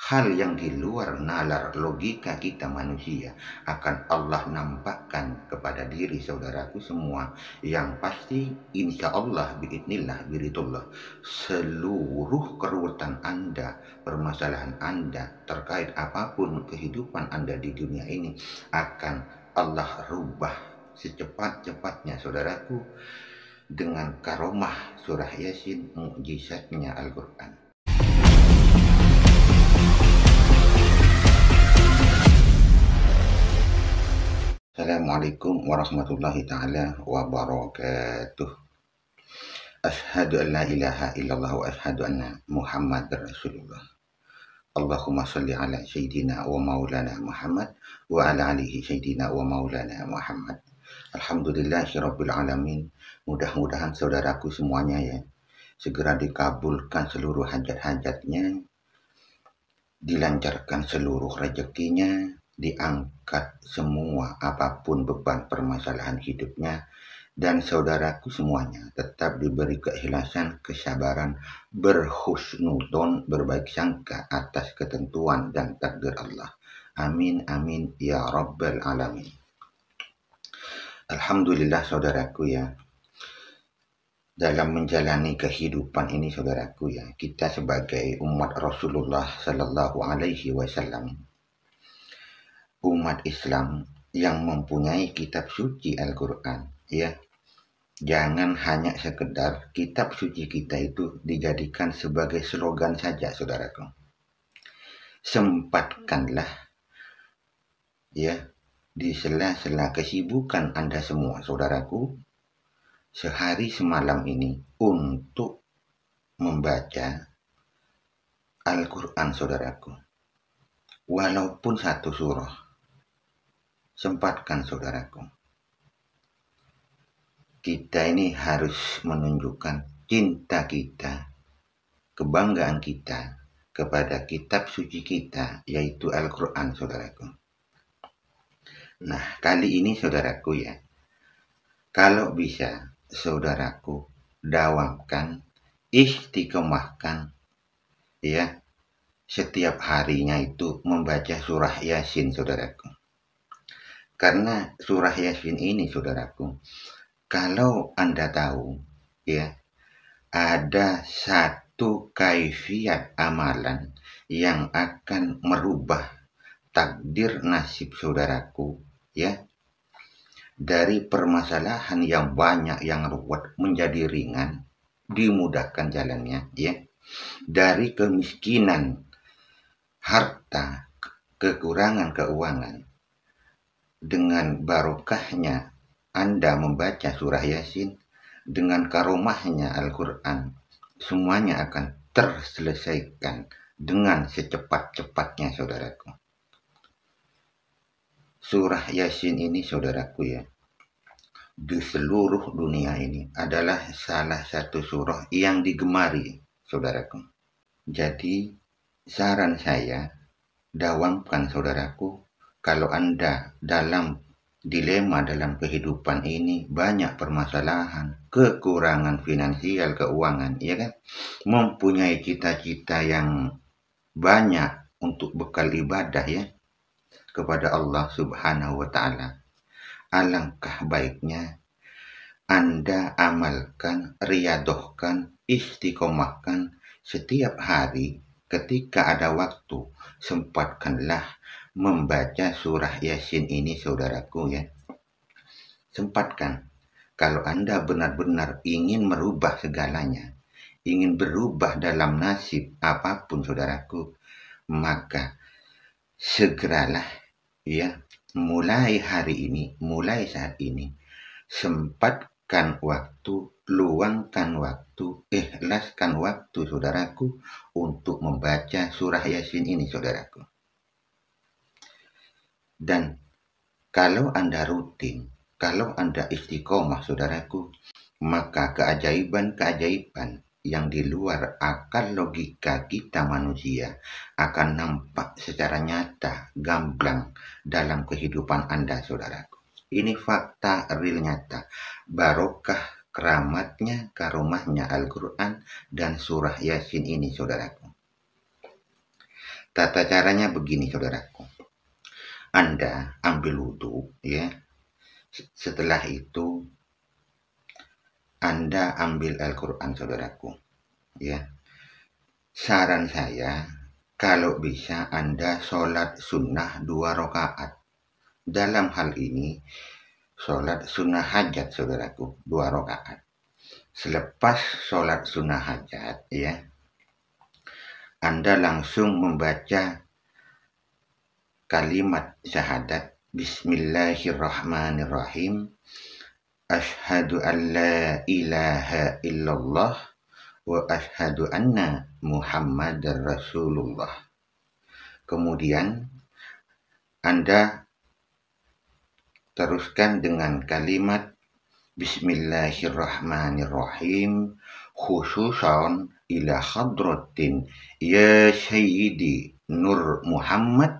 hal yang di luar nalar logika kita manusia akan Allah nampakkan kepada diri saudaraku semua yang pasti insya Allah biidnillah biritullah seluruh keruwetan anda permasalahan anda terkait apapun kehidupan anda di dunia ini akan Allah rubah secepat-cepatnya saudaraku dengan karomah surah yasin mukjizatnya Al-Quran Assalamualaikum warahmatullahi taala wabarakatuh. Ashhadu an la ilaha illallah wa ashhadu anna Muhammad Rasulullah. Allahumma shalli ala sayidina wa maulana Muhammad wa ala alihi sayidina wa maulana Muhammad. Alhamdulillahi rabbil alamin. Mudah-mudahan saudaraku semuanya ya segera dikabulkan seluruh hajat-hajatnya, dilancarkan seluruh rezekinya, diangkat semua apapun beban permasalahan hidupnya dan saudaraku semuanya tetap diberi keikhlasan, kesabaran, berhusnudon, berbaik sangka atas ketentuan dan takdir Allah. Amin, amin, ya Rabbal Alamin. Alhamdulillah saudaraku ya, dalam menjalani kehidupan ini saudaraku ya, kita sebagai umat Rasulullah Sallallahu Alaihi Wasallam umat Islam yang mempunyai kitab suci Al-Quran ya jangan hanya sekedar kitab suci kita itu dijadikan sebagai slogan saja saudaraku sempatkanlah ya di sela-sela kesibukan Anda semua saudaraku sehari semalam ini untuk membaca Al-Quran saudaraku walaupun satu surah Sempatkan saudaraku. Kita ini harus menunjukkan cinta kita, kebanggaan kita kepada kitab suci kita, yaitu Al-Quran, saudaraku. Nah, kali ini saudaraku ya, kalau bisa saudaraku dawamkan, istiqomahkan ya setiap harinya itu membaca surah Yasin saudaraku. Karena surah Yasin ini saudaraku, kalau Anda tahu ya, ada satu kaifiat amalan yang akan merubah takdir nasib saudaraku ya dari permasalahan yang banyak yang ruwet menjadi ringan dimudahkan jalannya ya dari kemiskinan harta kekurangan keuangan dengan barokahnya Anda membaca surah Yasin, dengan karomahnya Al-Quran, semuanya akan terselesaikan dengan secepat-cepatnya saudaraku. Surah Yasin ini saudaraku ya, di seluruh dunia ini adalah salah satu surah yang digemari saudaraku. Jadi saran saya, dawamkan saudaraku kalau Anda dalam dilema dalam kehidupan ini banyak permasalahan, kekurangan finansial, keuangan, ya kan? Mempunyai cita-cita yang banyak untuk bekal ibadah ya kepada Allah Subhanahu wa taala. Alangkah baiknya Anda amalkan, riadohkan, istiqomahkan setiap hari ketika ada waktu, sempatkanlah membaca surah Yasin ini saudaraku ya. Sempatkan kalau Anda benar-benar ingin merubah segalanya, ingin berubah dalam nasib apapun saudaraku, maka segeralah ya mulai hari ini, mulai saat ini sempatkan waktu luangkan waktu, ikhlaskan waktu saudaraku untuk membaca surah Yasin ini saudaraku. Dan kalau Anda rutin, kalau Anda istiqomah saudaraku, maka keajaiban-keajaiban yang di luar akal logika kita manusia akan nampak secara nyata, gamblang dalam kehidupan Anda saudaraku. Ini fakta real nyata. Barokah keramatnya, karomahnya Al-Quran dan surah Yasin ini saudaraku. Tata caranya begini saudaraku. Anda ambil wudhu ya. Setelah itu Anda ambil Al-Qur'an saudaraku ya. Saran saya kalau bisa Anda sholat sunnah dua rakaat. Dalam hal ini sholat sunnah hajat saudaraku dua rakaat. Selepas sholat sunnah hajat ya, Anda langsung membaca kalimat syahadat Bismillahirrahmanirrahim Ashadu an la ilaha illallah wa ashadu anna Muhammad Rasulullah Kemudian Anda teruskan dengan kalimat Bismillahirrahmanirrahim khususan ila khadratin ya sayyidi Nur Muhammad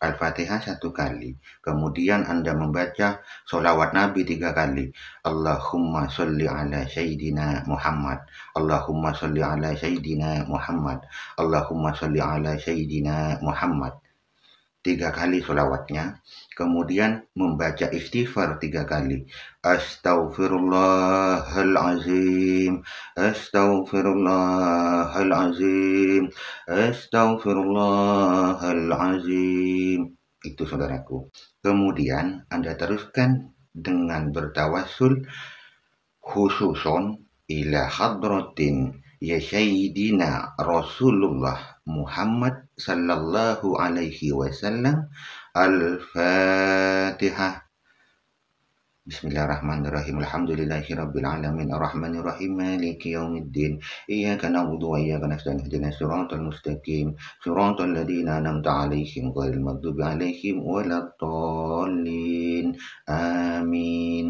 Al-Fatihah satu kali. Kemudian Anda membaca solawat Nabi tiga kali. Allahumma salli ala Sayyidina Muhammad. Allahumma salli ala Sayyidina Muhammad. Allahumma salli ala Sayyidina Muhammad tiga kali solawatnya, kemudian membaca istighfar tiga kali. Astaghfirullahalazim, astaghfirullahalazim, astaghfirullahalazim. Itu saudaraku. Kemudian Anda teruskan dengan bertawasul khususon ila hadratin ya Sayyidina Rasulullah Muhammad sallallahu alaihi wasallam Al-Fatihah بسم الله الرحمن الرحيم الحمد لله رب العالمين الرحمن الرحيم مالك يوم الدين إياك نعبد وإياك نستعين اهدنا الصراط المستقيم صراط الذين أنعمت عليهم غير المغضوب عليهم ولا الضالين آمين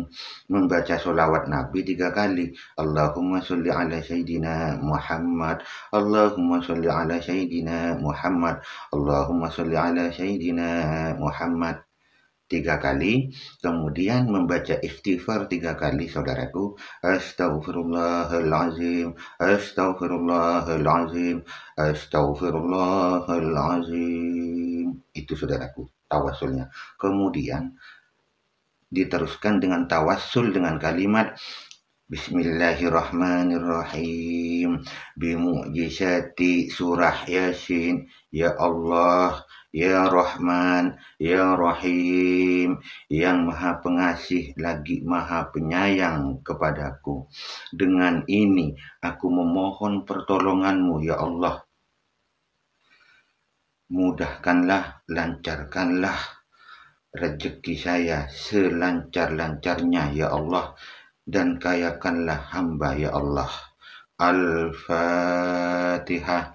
من بات صلوات نبي tiga kali اللهم صل على سيدنا محمد اللهم صل على سيدنا محمد اللهم صل على سيدنا محمد tiga kali, kemudian membaca istighfar tiga kali, saudaraku. Astaghfirullahalazim, astaghfirullahalazim, astaghfirullahalazim. Itu saudaraku, tawasulnya. Kemudian diteruskan dengan tawasul dengan kalimat Bismillahirrahmanirrahim Bimujizati surah yasin Ya Allah Ya Rahman, Ya Rahim, yang maha pengasih lagi maha penyayang kepadaku. Dengan ini aku memohon pertolonganmu ya Allah. Mudahkanlah, lancarkanlah rezeki saya selancar-lancarnya ya Allah dan kayakanlah hamba ya Allah. Al-Fatihah.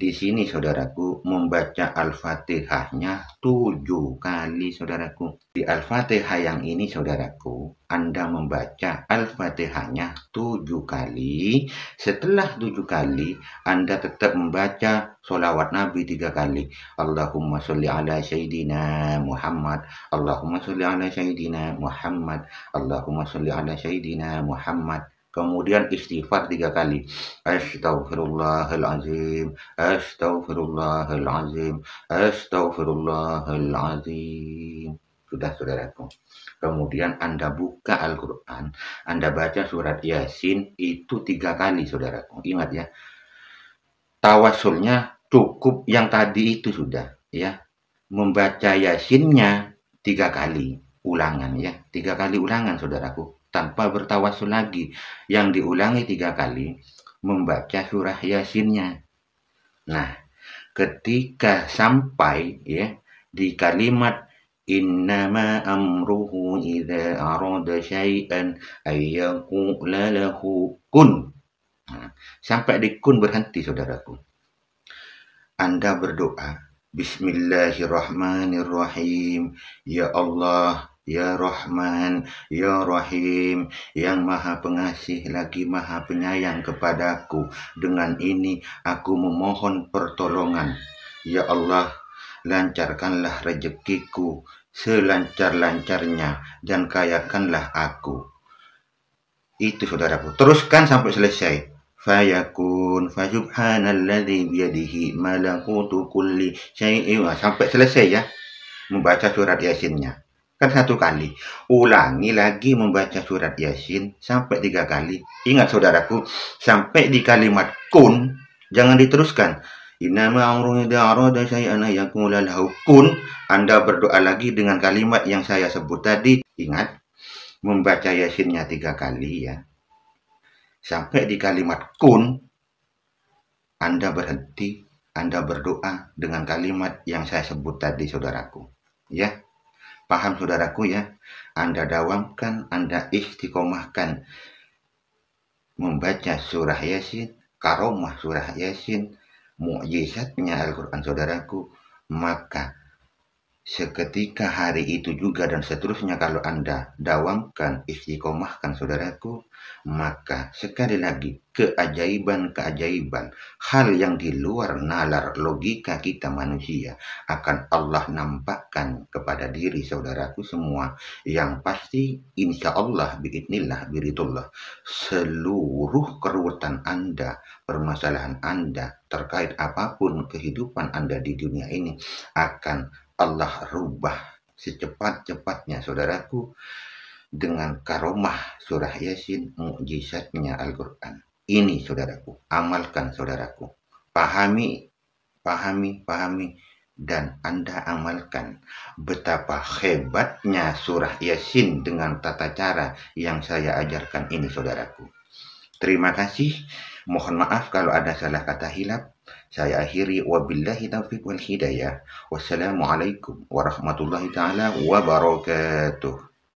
Di sini saudaraku membaca Al-Fatihahnya tujuh kali saudaraku. Di Al-Fatihah yang ini saudaraku, Anda membaca Al-Fatihahnya tujuh kali. Setelah tujuh kali, Anda tetap membaca solawat Nabi tiga kali. Allahumma sholli ala Sayyidina Muhammad. Allahumma sholli ala Sayyidina Muhammad. Allahumma sholli ala Sayyidina Muhammad. Kemudian istighfar tiga kali. Astaghfirullahalazim, astaghfirullahalazim, astaghfirullahalazim. Sudah saudaraku. Kemudian Anda buka Al-Quran, Anda baca surat Yasin itu tiga kali saudaraku. Ingat ya, tawasulnya cukup yang tadi itu sudah ya. Membaca Yasinnya tiga kali ulangan ya tiga kali ulangan saudaraku tanpa bertawasul lagi yang diulangi tiga kali membaca surah yasinnya nah ketika sampai ya di kalimat innama amruhu idza arada syai'an ayyaqula lahu kun nah, sampai di kun berhenti saudaraku anda berdoa Bismillahirrahmanirrahim. Ya Allah, Ya Rahman, Ya Rahim, yang maha pengasih lagi maha penyayang kepadaku. Dengan ini aku memohon pertolongan. Ya Allah, lancarkanlah rezekiku selancar-lancarnya dan kayakanlah aku. Itu saudaraku. Teruskan sampai selesai. Fayakun fasubhanalladzi biyadihi malakutu kulli syai'in sampai selesai ya membaca surat Yasinnya. Kan satu kali. Ulangi lagi membaca surat Yasin sampai tiga kali. Ingat saudaraku, sampai di kalimat kun, jangan diteruskan. saya anak yang kun. Anda berdoa lagi dengan kalimat yang saya sebut tadi. Ingat, membaca Yasinnya tiga kali ya. Sampai di kalimat kun, Anda berhenti, Anda berdoa dengan kalimat yang saya sebut tadi, saudaraku. Ya, Paham saudaraku ya? Anda dawamkan, Anda istiqomahkan membaca surah Yasin, karomah surah Yasin, mukjizatnya Al-Quran saudaraku, maka seketika hari itu juga dan seterusnya kalau Anda dawangkan istiqomahkan saudaraku maka sekali lagi keajaiban-keajaiban hal yang di luar nalar logika kita manusia akan Allah nampakkan kepada diri saudaraku semua yang pasti insya Allah biidnillah biritullah seluruh keruwetan Anda permasalahan Anda terkait apapun kehidupan Anda di dunia ini akan Allah rubah secepat-cepatnya saudaraku dengan karomah surah Yasin mukjizatnya Al-Qur'an. Ini saudaraku, amalkan saudaraku. Pahami, pahami, pahami dan Anda amalkan betapa hebatnya surah Yasin dengan tata cara yang saya ajarkan ini saudaraku. Terima kasih. Mohon maaf kalau ada salah kata hilap. Saya akhiri wabillahi taufiq wal hidayah. Wassalamualaikum warahmatullahi taala wabarakatuh.